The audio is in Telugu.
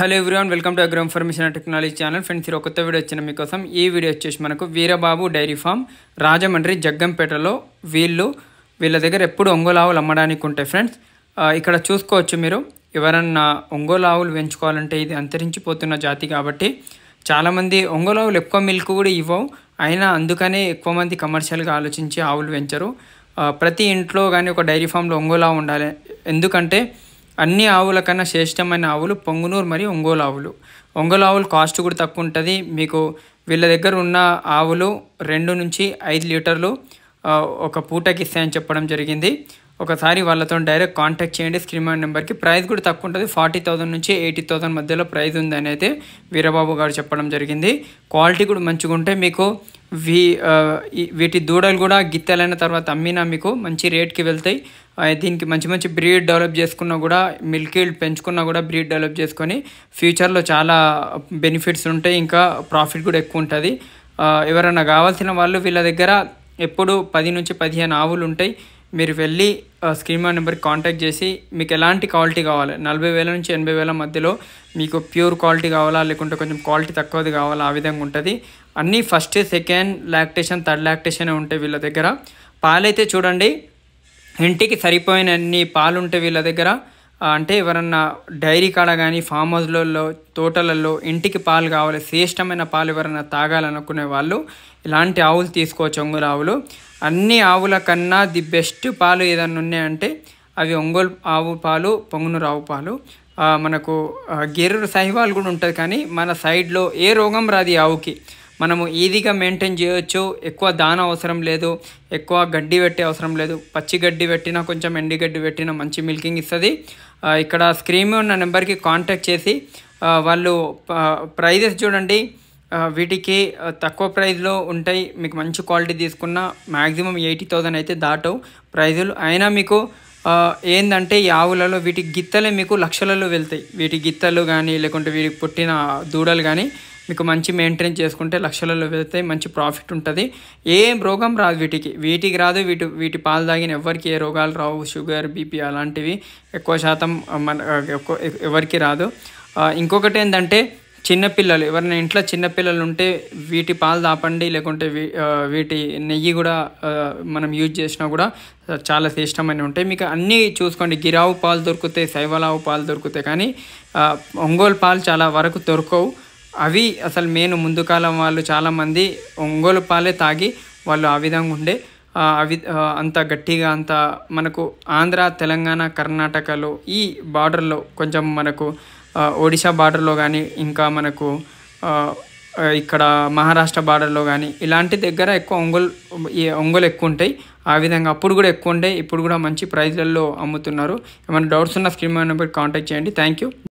hello everyone welcome to agro information and technology channel friends ఈరోజు కొత్త వీడియో వచ్చిన మీకోసం ఈ వీడియో వచ్చేసి మనకు వీరబాబు డైరీ ఫామ్ రాజమండ్రి జగ్గంపేటలో వీళ్ళు వీళ్ళ దగ్గర ఎప్పుడు ఒంగోలావులు అమ్మడానికి ఉంటాయి ఫ్రెండ్స్ ఇక్కడ చూసుకోవచ్చు మీరు ఎవరన్నా ఒంగోలావులు పెంచుకోవాలంటే ఇది అంతరించిపోతున్న జాతి కాబట్టి చాలామంది ఒంగోలావులు ఎక్కువ మిల్క్ కూడా ఇవ్వవు అయినా అందుకనే ఎక్కువ మంది కమర్షియల్గా ఆలోచించి ఆవులు పెంచరు ప్రతి ఇంట్లో కానీ ఒక డైరీ ఫామ్లో ఒంగోలావు ఉండాలి ఎందుకంటే అన్ని ఆవుల కన్నా శ్రేష్టమైన ఆవులు పొంగునూరు మరియు ఒంగోలు ఆవులు ఒంగోలు ఆవులు కాస్ట్ కూడా తక్కువ ఉంటుంది మీకు వీళ్ళ దగ్గర ఉన్న ఆవులు రెండు నుంచి ఐదు లీటర్లు ఒక పూటకి ఇస్తాయని చెప్పడం జరిగింది ఒకసారి వాళ్ళతో డైరెక్ట్ కాంటాక్ట్ చేయండి స్క్రీన్ నెంబర్కి ప్రైస్ కూడా తక్కువ ఉంటుంది ఫార్టీ థౌసండ్ నుంచి ఎయిటీ థౌసండ్ మధ్యలో ప్రైస్ ఉందని అయితే వీరబాబు గారు చెప్పడం జరిగింది క్వాలిటీ కూడా మంచిగా ఉంటే మీకు వీ వీటి దూడలు కూడా గిత్తెలైన తర్వాత అమ్మినా మీకు మంచి రేట్కి వెళ్తాయి దీనికి మంచి మంచి బ్రీడ్ డెవలప్ చేసుకున్నా కూడా మిల్క్ ఈల్డ్ పెంచుకున్నా కూడా బ్రీడ్ డెవలప్ చేసుకొని ఫ్యూచర్లో చాలా బెనిఫిట్స్ ఉంటాయి ఇంకా ప్రాఫిట్ కూడా ఎక్కువ ఉంటుంది ఎవరైనా కావాల్సిన వాళ్ళు వీళ్ళ దగ్గర ఎప్పుడు పది నుంచి పదిహేను ఆవులు ఉంటాయి మీరు వెళ్ళి స్క్రీన్ మా నెంబర్కి కాంటాక్ట్ చేసి మీకు ఎలాంటి క్వాలిటీ కావాలి నలభై వేల నుంచి ఎనభై వేల మధ్యలో మీకు ప్యూర్ క్వాలిటీ కావాలా లేకుంటే కొంచెం క్వాలిటీ తక్కువది కావాలా ఆ విధంగా ఉంటుంది అన్నీ first second lactation third lactation ఉంటాయి వీళ్ళ దగ్గర పాలైతే చూడండి ఇంటికి సరిపోయిన అన్ని పాలు ఉంటాయి వీళ్ళ దగ్గర అంటే ఎవరన్నా డైరీ కాడ కానీ ఫామ్ హౌస్లలో తోటలలో ఇంటికి పాలు కావాలి శ్రేష్టమైన పాలు ఎవరైనా తాగాలనుకునే వాళ్ళు ఇలాంటి ఆవులు తీసుకోవచ్చు ఒంగోలు ఆవులు అన్ని ఆవుల కన్నా ది బెస్ట్ పాలు ఏదన్నా ఉన్నాయంటే అవి ఒంగోలు ఆవు పాలు పొంగునూరు ఆవు పాలు మనకు గేరు సహివాల్ కూడా ఉంటుంది కానీ మన సైడ్లో ఏ రోగం రాదు ఆవుకి మనము ఈజీగా మెయింటైన్ చేయొచ్చు ఎక్కువ దాన అవసరం లేదు ఎక్కువ గడ్డి పెట్టే అవసరం లేదు పచ్చి గడ్డి పెట్టినా కొంచెం ఎండి గడ్డి పెట్టినా మంచి మిల్కింగ్ ఇస్తుంది ఇక్కడ స్క్రీన్ ఉన్న నెంబర్కి కాంటాక్ట్ చేసి వాళ్ళు ప్రైజెస్ చూడండి వీటికి తక్కువ ప్రైస్లో ఉంటాయి మీకు మంచి క్వాలిటీ తీసుకున్న మ్యాక్సిమం ఎయిటీ థౌజండ్ అయితే దాటవు ప్రైజులు అయినా మీకు ఏంటంటే ఈ ఆవులలో వీటి గిత్తలే మీకు లక్షలలో వెళ్తాయి వీటి గిత్తలు కానీ లేకుంటే వీటికి పుట్టిన దూడలు కానీ మీకు మంచి మెయింటైన్ చేసుకుంటే లక్షలలో వెళ్తే మంచి ప్రాఫిట్ ఉంటుంది ఏం రోగం రాదు వీటికి వీటికి రాదు వీటి వీటి పాలు తాగిన ఎవరికి ఏ రోగాలు రావు షుగర్ బీపీ అలాంటివి ఎక్కువ శాతం మన ఎవరికి రాదు ఇంకొకటి ఏంటంటే చిన్నపిల్లలు ఎవరైనా ఇంట్లో చిన్నపిల్లలు ఉంటే వీటి పాలు తాపండి లేకుంటే వీటి నెయ్యి కూడా మనం యూజ్ చేసినా కూడా చాలా శ్రేష్టమైన ఉంటాయి మీకు అన్నీ చూసుకోండి గిరావు పాలు దొరుకుతాయి శైవలావు పాలు దొరుకుతాయి కానీ ఒంగోలు పాలు చాలా వరకు దొరకవు అవి అసలు మెయిన్ ముందు కాలం వాళ్ళు చాలామంది ఒంగోలు పాలే తాగి వాళ్ళు ఆ విధంగా ఉండే అవి అంత గట్టిగా అంత మనకు ఆంధ్ర తెలంగాణ కర్ణాటకలో ఈ బార్డర్లో కొంచెం మనకు ఒడిశా బార్డర్లో కానీ ఇంకా మనకు ఇక్కడ మహారాష్ట్ర బార్డర్లో కానీ ఇలాంటి దగ్గర ఎక్కువ ఒంగోలు ఒంగోలు ఎక్కువ ఉంటాయి ఆ విధంగా అప్పుడు కూడా ఎక్కువ ఉంటాయి ఇప్పుడు కూడా మంచి ప్రైజ్లలో అమ్ముతున్నారు ఏమైనా డౌట్స్ ఉన్న స్క్రీన్ మీద కాంటాక్ట్ చేయండి థ్యాంక్ యూ